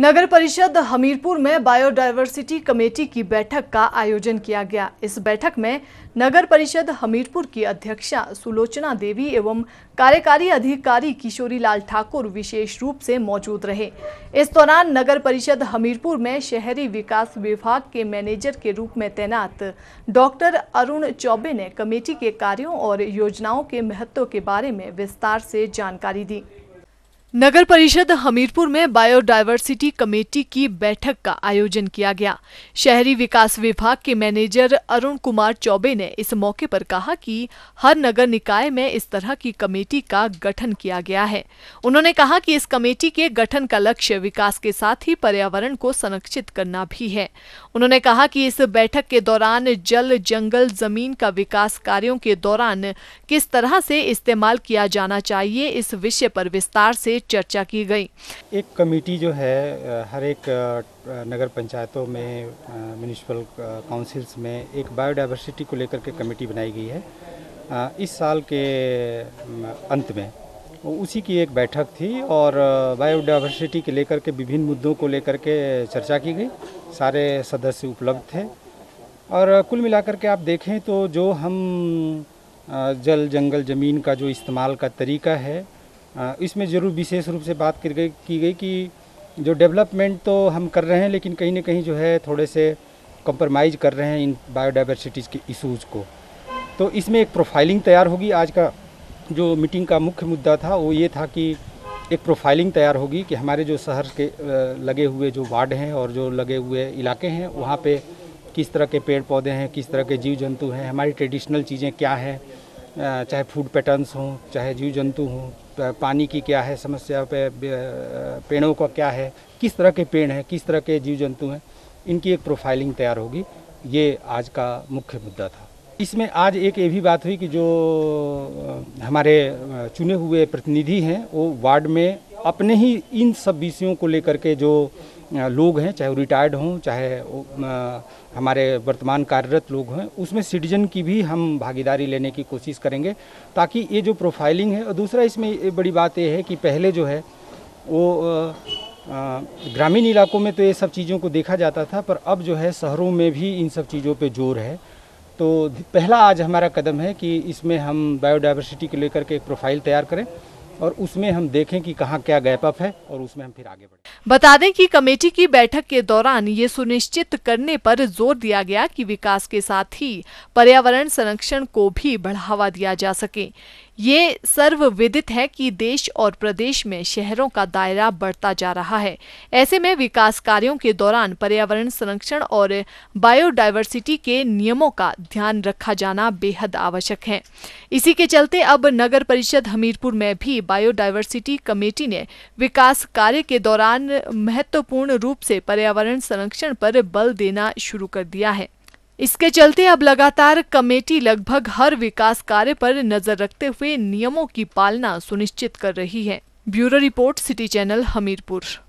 नगर परिषद हमीरपुर में biodiversity committee की बैठक का आयोजन किया गया इस बैठक में नगर परिषद हमीरपुर की अध्यक्षा सुलोचना देवी एवं कार्यकारी अधिकारी किशोरी लाल ठाकुर विशेष रूप से मौजूद रहे इस दौरान नगर परिषद हमीरपुर में शहरी विकास विभाग के मैनेजर के रूप में तैनात डॉक्टर अरुण चौबे ने कमेटी के कार्यों और योजनाओं के महत्व के बारे में विस्तार से जानकारी दी नगर परिषद हमीरपुर में बायोडायवर्सिटी कमेटी की बैठक का आयोजन किया गया शहरी विकास विभाग के मैनेजर अरुण कुमार चौबे ने इस मौके पर कहा कि हर नगर निकाय में इस तरह की कमेटी का गठन किया गया है उन्होंने कहा कि इस कमेटी के गठन का लक्ष्य विकास के साथ ही पर्यावरण को संरक्षित करना भी है उन्होंने कहा कि इस बैठक के दौरान जल जंगल जमीन का विकास कार्यो के दौरान किस तरह से इस्तेमाल किया जाना चाहिए इस विषय पर विस्तार से चर्चा की गई एक कमेटी जो है हर एक नगर पंचायतों में म्यूनिसिपल काउंसिल्स में एक बायोडाइवर्सिटी को लेकर के कमेटी बनाई गई है इस साल के अंत में उसी की एक बैठक थी और बायोडाइवर्सिटी के लेकर के विभिन्न मुद्दों को लेकर के चर्चा की गई सारे सदस्य उपलब्ध थे और कुल मिलाकर के आप देखें तो जो हम जल जंगल ज़मीन का जो इस्तेमाल का तरीका है इसमें ज़रूर विशेष रूप से बात कर गई की गई कि जो डेवलपमेंट तो हम कर रहे हैं लेकिन कहीं ना कहीं जो है थोड़े से कंप्रोमाइज़ कर रहे हैं इन बायोडाइवर्सिटीज़ के इशूज़ को तो इसमें एक प्रोफाइलिंग तैयार होगी आज का जो मीटिंग का मुख्य मुद्दा था वो ये था कि एक प्रोफाइलिंग तैयार होगी कि हमारे जो शहर के लगे हुए जो वार्ड हैं और जो लगे हुए इलाके हैं वहाँ पे किस तरह के पेड़ पौधे हैं किस तरह के जीव जंतु हैं हमारी ट्रेडिशनल चीज़ें क्या हैं चाहे फूड पैटर्न्स हों चाहे जीव जंतु हों पानी की क्या है समस्या पे पेड़ों का क्या है किस तरह के पेड़ हैं किस तरह के जीव जंतु हैं इनकी एक प्रोफाइलिंग तैयार होगी ये आज का मुख्य मुद्दा था इसमें आज एक ये भी बात हुई कि जो हमारे चुने हुए प्रतिनिधि हैं वो वार्ड में अपने ही इन सब विषयों को लेकर के जो लोग हैं चाहे वो रिटायर्ड हों चाहे हमारे वर्तमान कार्यरत लोग हैं उसमें सिटीजन की भी हम भागीदारी लेने की कोशिश करेंगे ताकि ये जो प्रोफाइलिंग है और दूसरा इसमें बड़ी बात यह है कि पहले जो है वो ग्रामीण इलाकों में तो ये सब चीज़ों को देखा जाता था पर अब जो है शहरों में भी इन सब चीज़ों पर जोर है तो पहला आज हमारा कदम है कि इसमें हम बायोडाइवर्सिटी को लेकर के एक प्रोफाइल तैयार करें और उसमें हम देखें कि कहाँ क्या गैप अप है और उसमें हम फिर आगे बढ़े बता दें कि कमेटी की बैठक के दौरान ये सुनिश्चित करने पर जोर दिया गया कि विकास के साथ ही पर्यावरण संरक्षण को भी बढ़ावा दिया जा सके ये सर्वविदित है कि देश और प्रदेश में शहरों का दायरा बढ़ता जा रहा है ऐसे में विकास कार्यों के दौरान पर्यावरण संरक्षण और बायोडायवर्सिटी के नियमों का ध्यान रखा जाना बेहद आवश्यक है इसी के चलते अब नगर परिषद हमीरपुर में भी बायोडायवर्सिटी कमेटी ने विकास कार्य के दौरान महत्वपूर्ण रूप से पर्यावरण संरक्षण पर बल देना शुरू कर दिया है इसके चलते अब लगातार कमेटी लगभग हर विकास कार्य पर नजर रखते हुए नियमों की पालना सुनिश्चित कर रही है bureau report city channel Hamirpur